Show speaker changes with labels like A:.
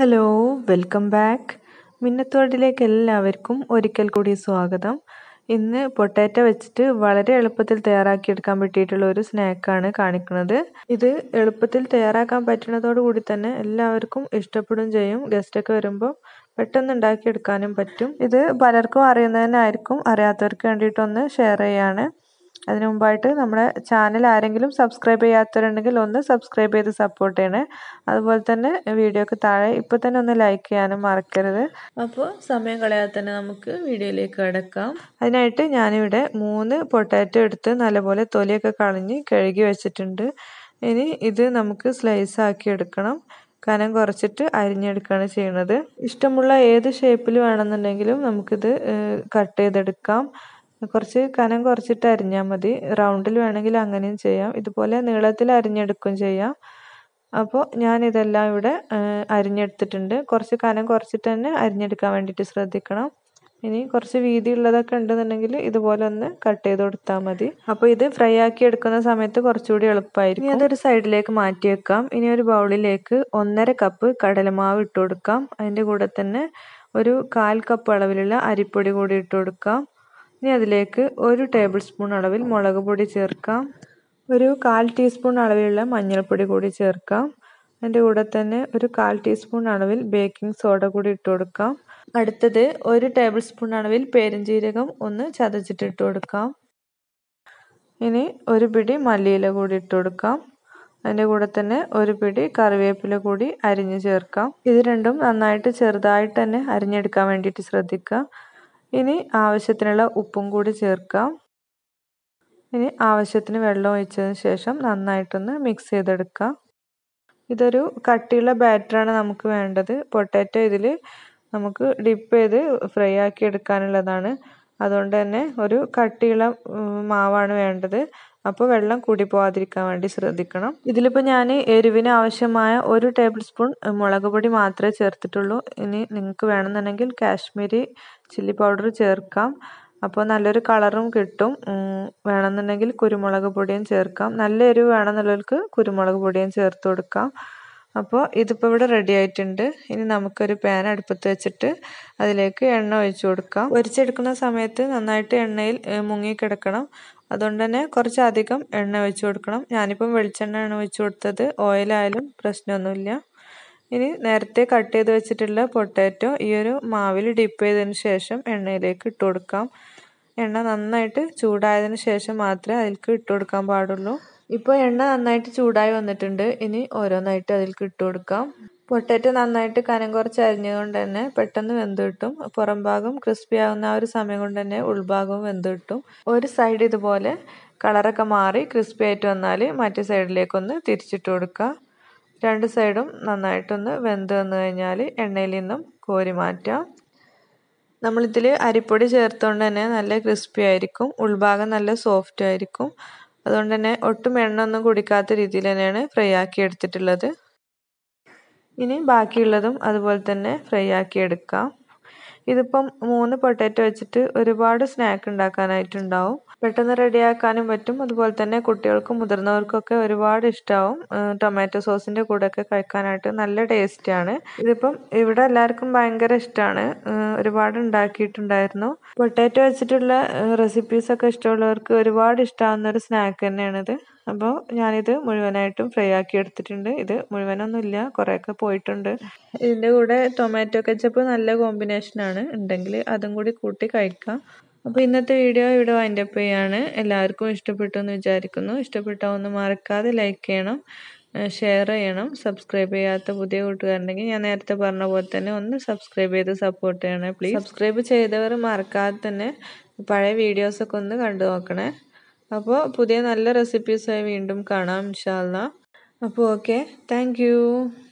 A: hello welcome back മിന്നത്തോട്ടിലേക്ക് എല്ലാവർക്കും ഒരിക്കൽ കൂടി സ്വാഗതം ഇന്ന് പൊട്ടാറ്റോ വെച്ചിട്ട് വളരെ എളുപ്പത്തിൽ തയ്യാറാക്കിയെടുക്കാൻ പറ്റിയിട്ടുള്ള ഒരു സ്നാക്കാണ് കാണിക്കുന്നത് ഇത് എളുപ്പത്തിൽ തയ്യാറാക്കാൻ പറ്റുന്നതോടുകൂടി തന്നെ എല്ലാവർക്കും ഇഷ്ടപ്പെടും ചെയ്യും ഗസ്റ്റൊക്കെ വരുമ്പോൾ പെട്ടെന്ന് ഉണ്ടാക്കിയെടുക്കാനും പറ്റും ഇത് പലർക്കും അറിയുന്നതിനായിരിക്കും അറിയാത്തവർക്ക് വേണ്ടിയിട്ടൊന്ന് ഷെയർ ചെയ്യാണ് അതിനു മുമ്പായിട്ട് നമ്മുടെ ചാനൽ ആരെങ്കിലും സബ്സ്ക്രൈബ് ചെയ്യാത്തവരുണ്ടെങ്കിൽ ഒന്ന് സബ്സ്ക്രൈബ് ചെയ്ത് സപ്പോർട്ട് ചെയ്യണേ അതുപോലെ തന്നെ വീഡിയോക്ക് താഴെ ഇപ്പോൾ തന്നെ ഒന്ന് ലൈക്ക് ചെയ്യാനും മറക്കരുത് അപ്പോൾ സമയം കളയാതെ തന്നെ നമുക്ക് വീഡിയോയിലേക്ക് കിടക്കാം അതിനായിട്ട് ഞാനിവിടെ മൂന്ന് പൊട്ടാറ്റോ എടുത്ത് നല്ലപോലെ തൊലിയൊക്കെ കളഞ്ഞ് കഴുകി വെച്ചിട്ടുണ്ട് ഇനി ഇത് നമുക്ക് സ്ലൈസ് ആക്കി എടുക്കണം കനം കുറച്ചിട്ട് അരിഞ്ഞെടുക്കുകയാണ് ചെയ്യുന്നത് ഇഷ്ടമുള്ള ഏത് ഷേപ്പിൽ വേണമെന്നുണ്ടെങ്കിലും നമുക്കിത് കട്ട് ചെയ്തെടുക്കാം കുറച്ച് കനം കുറച്ചിട്ട് അരിഞ്ഞാൽ മതി റൗണ്ടിൽ വേണമെങ്കിൽ അങ്ങനെയും ചെയ്യാം ഇതുപോലെ നീളത്തിൽ അരിഞ്ഞെടുക്കുകയും ചെയ്യാം അപ്പോൾ ഞാൻ ഇതെല്ലാം ഇവിടെ അരിഞ്ഞെടുത്തിട്ടുണ്ട് കുറച്ച് കനം കുറച്ചിട്ട് തന്നെ അരിഞ്ഞെടുക്കാൻ വേണ്ടിയിട്ട് ശ്രദ്ധിക്കണം ഇനി കുറച്ച് വീതി ഉള്ളതൊക്കെ ഉണ്ടെന്നുണ്ടെങ്കിൽ ഇതുപോലെ ഒന്ന് കട്ട് ചെയ്ത് കൊടുത്താൽ മതി അപ്പോൾ ഇത് ഫ്രൈ ആക്കി എടുക്കുന്ന സമയത്ത് കുറച്ചുകൂടി എളുപ്പമായിരിക്കും ഇനി അതൊരു സൈഡിലേക്ക് മാറ്റി വെക്കാം ഇനി ഒരു ബൗളിലേക്ക് ഒന്നര കപ്പ് കടലമാവ് ഇട്ട് കൊടുക്കാം അതിൻ്റെ കൂടെ തന്നെ ഒരു കാൽ കപ്പ് അളവിലുള്ള അരിപ്പൊടി കൂടി ഇട്ട് കൊടുക്കാം ഇനി അതിലേക്ക് ഒരു ടേബിൾ സ്പൂൺ അളവിൽ മുളക് പൊടി ചേർക്കാം ഒരു കാൽ ടീസ്പൂൺ അളവിലുള്ള മഞ്ഞൾപ്പൊടി കൂടി ചേർക്കാം അതിൻ്റെ കൂടെ തന്നെ ഒരു കാൽ ടീസ്പൂൺ അളവിൽ ബേക്കിംഗ് സോഡ കൂടി ഇട്ട് കൊടുക്കാം അടുത്തത് ഒരു ടേബിൾ സ്പൂൺ അളവിൽ പേരഞ്ചീരകം ഒന്ന് ചതച്ചിട്ട് കൊടുക്കാം ഇനി ഒരു പിടി മല്ലിയില കൂടി ഇട്ട് കൊടുക്കാം അതിൻ്റെ കൂടെ തന്നെ ഒരു പിടി കറിവേപ്പില കൂടി അരിഞ്ഞ് ചേർക്കാം ഇത് രണ്ടും നന്നായിട്ട് ചെറുതായിട്ട് തന്നെ അരിഞ്ഞെടുക്കാൻ വേണ്ടിയിട്ട് ശ്രദ്ധിക്കുക ഇനി ആവശ്യത്തിനുള്ള ഉപ്പും കൂടി ചേർക്കാം ഇനി ആവശ്യത്തിന് വെള്ളം ഒഴിച്ചതിന് ശേഷം നന്നായിട്ടൊന്ന് മിക്സ് ചെയ്തെടുക്കാം ഇതൊരു കട്ടിയുള്ള ബാറ്ററാണ് നമുക്ക് വേണ്ടത് പൊട്ടാറ്റോ ഇതിൽ നമുക്ക് ഡിപ്പ് ചെയ്ത് ഫ്രൈ ആക്കി എടുക്കാനുള്ളതാണ് അതുകൊണ്ട് തന്നെ ഒരു കട്ടിയുള്ള മാവാണ് വേണ്ടത് അപ്പോൾ വെള്ളം കൂടി പോവാതിരിക്കാൻ വേണ്ടി ശ്രദ്ധിക്കണം ഇതിലിപ്പോൾ ഞാൻ എരിവിന് ആവശ്യമായ ഒരു ടേബിൾ സ്പൂൺ മുളക് പൊടി മാത്രമേ ചേർത്തിട്ടുള്ളൂ ഇനി നിങ്ങൾക്ക് വേണമെന്നുണ്ടെങ്കിൽ കാശ്മീരി ചില്ലി പൗഡർ ചേർക്കാം അപ്പോൾ നല്ലൊരു കളറും കിട്ടും വേണമെന്നുണ്ടെങ്കിൽ കുരുമുളക് പൊടിയും ചേർക്കാം നല്ല എരിവ് വേണമെന്നുള്ളവർക്ക് കുരുമുളക് പൊടിയും ചേർത്ത് കൊടുക്കാം അപ്പോൾ ഇതിപ്പോൾ ഇവിടെ റെഡി ആയിട്ടുണ്ട് ഇനി നമുക്കൊരു പാൻ അടുപ്പത്ത് വെച്ചിട്ട് അതിലേക്ക് എണ്ണ ഒഴിച്ചു കൊടുക്കാം ഒരിച്ചെടുക്കുന്ന സമയത്ത് നന്നായിട്ട് എണ്ണയിൽ മുങ്ങി കിടക്കണം അതുകൊണ്ട് തന്നെ കുറച്ചധികം എണ്ണ ഒഴിച്ചു കൊടുക്കണം ഞാനിപ്പം വെളിച്ചെണ്ണയാണ് ഒഴിച്ചു കൊടുത്തത് ഓയിലായാലും പ്രശ്നമൊന്നുമില്ല ഇനി നേരത്തെ കട്ട് ചെയ്ത് വെച്ചിട്ടുള്ള പൊട്ടാറ്റോ ഈ ഒരു മാവിൽ ഡിപ്പ് ചെയ്തതിന് ശേഷം എണ്ണയിലേക്ക് ഇട്ട് കൊടുക്കാം എണ്ണ നന്നായിട്ട് ചൂടായതിന് ശേഷം മാത്രമേ അതിലേക്ക് ഇട്ട് കൊടുക്കാൻ പാടുള്ളൂ ഇപ്പോൾ എണ്ണ നന്നായിട്ട് ചൂടായി വന്നിട്ടുണ്ട് ഇനി ഓരോന്നായിട്ട് അതിൽ ഇട്ട് കൊടുക്കാം പൊട്ടറ്റോ നന്നായിട്ട് കനം കുറച്ച് അരിഞ്ഞതുകൊണ്ട് തന്നെ പെട്ടെന്ന് വെന്ത് കിട്ടും പുറം ഭാഗം ക്രിസ്പി ആവുന്ന ആ ഒരു സമയം കൊണ്ട് തന്നെ ഉൾഭാഗവും വെന്ത് കിട്ടും ഒരു സൈഡ് ഇതുപോലെ കളറൊക്കെ മാറി ക്രിസ്പി ആയിട്ട് വന്നാൽ മറ്റു സൈഡിലേക്കൊന്ന് തിരിച്ചിട്ട് കൊടുക്കുക രണ്ട് സൈഡും നന്നായിട്ടൊന്ന് വെന്ത് വന്നു കഴിഞ്ഞാൽ എണ്ണയിൽ നിന്നും കോരി മാറ്റാം നമ്മളിതിൽ അരിപ്പൊടി ചേർത്തുകൊണ്ട് തന്നെ നല്ല ക്രിസ്പി ആയിരിക്കും ഉൾഭാഗം നല്ല സോഫ്റ്റ് ആയിരിക്കും അതുകൊണ്ട് തന്നെ ഒട്ടും എണ്ണ ഒന്നും കുടിക്കാത്ത രീതിയിൽ തന്നെയാണ് ഫ്രൈ ആക്കി എടുത്തിട്ടുള്ളത് ഇനി ബാക്കിയുള്ളതും അതുപോലെ തന്നെ ഫ്രൈ ആക്കി എടുക്കാം ഇതിപ്പം മൂന്ന് പൊട്ടാറ്റോ വെച്ചിട്ട് ഒരുപാട് സ്നാക്ക് ഉണ്ടാക്കാനായിട്ടുണ്ടാവും പെട്ടെന്ന് റെഡിയാക്കാനും പറ്റും അതുപോലെ തന്നെ കുട്ടികൾക്കും മുതിർന്നവർക്കൊക്കെ ഒരുപാട് ഇഷ്ടമാവും ടൊമാറ്റോ സോസിൻ്റെ കൂടെയൊക്കെ കഴിക്കാനായിട്ട് നല്ല ടേസ്റ്റാണ് ഇതിപ്പം ഇവിടെ എല്ലാവർക്കും ഭയങ്കര ഇഷ്ടമാണ് ഒരുപാട് ഉണ്ടാക്കിയിട്ടുണ്ടായിരുന്നു പൊട്ടാറ്റോ വെച്ചിട്ടുള്ള ഒക്കെ ഇഷ്ടമുള്ളവർക്ക് ഒരുപാട് ഇഷ്ടമാവുന്ന ഒരു സ്നാക്ക് തന്നെയാണിത് അപ്പോൾ ഞാനിത് മുഴുവനായിട്ടും ഫ്രൈ ആക്കി എടുത്തിട്ടുണ്ട് ഇത് മുഴുവനൊന്നുമില്ല കുറേയൊക്കെ പോയിട്ടുണ്ട് ഇതിൻ്റെ കൂടെ ടൊമാറ്റോ കെച്ചപ്പ് നല്ല കോമ്പിനേഷനാണ് ഉണ്ടെങ്കിൽ അതും കൂടി കൂട്ടി കഴിക്കാം അപ്പോൾ ഇന്നത്തെ വീഡിയോ ഇവിടെ വൈൻഡപ്പ് ചെയ്യാണ് എല്ലാവർക്കും ഇഷ്ടപ്പെട്ടു എന്ന് വിചാരിക്കുന്നു ഇഷ്ടപ്പെട്ട ഒന്ന് മറക്കാതെ ലൈക്ക് ചെയ്യണം ഷെയർ ചെയ്യണം സബ്സ്ക്രൈബ് ചെയ്യാത്ത പുതിയ കൂട്ടുകാരുണ്ടെങ്കിൽ ഞാൻ നേരത്തെ പറഞ്ഞ പോലെ തന്നെ ഒന്ന് സബ്സ്ക്രൈബ് ചെയ്ത് സപ്പോർട്ട് ചെയ്യണേ പ്ലീസ് സബ്സ്ക്രൈബ് ചെയ്തവർ മറക്കാതെ തന്നെ പഴയ വീഡിയോസൊക്കെ ഒന്ന് കണ്ടു നോക്കണേ അപ്പോൾ പുതിയ നല്ല റെസിപ്പീസായി വീണ്ടും കാണാം ഇൻഷാല്ല അപ്പോൾ ഓക്കെ താങ്ക്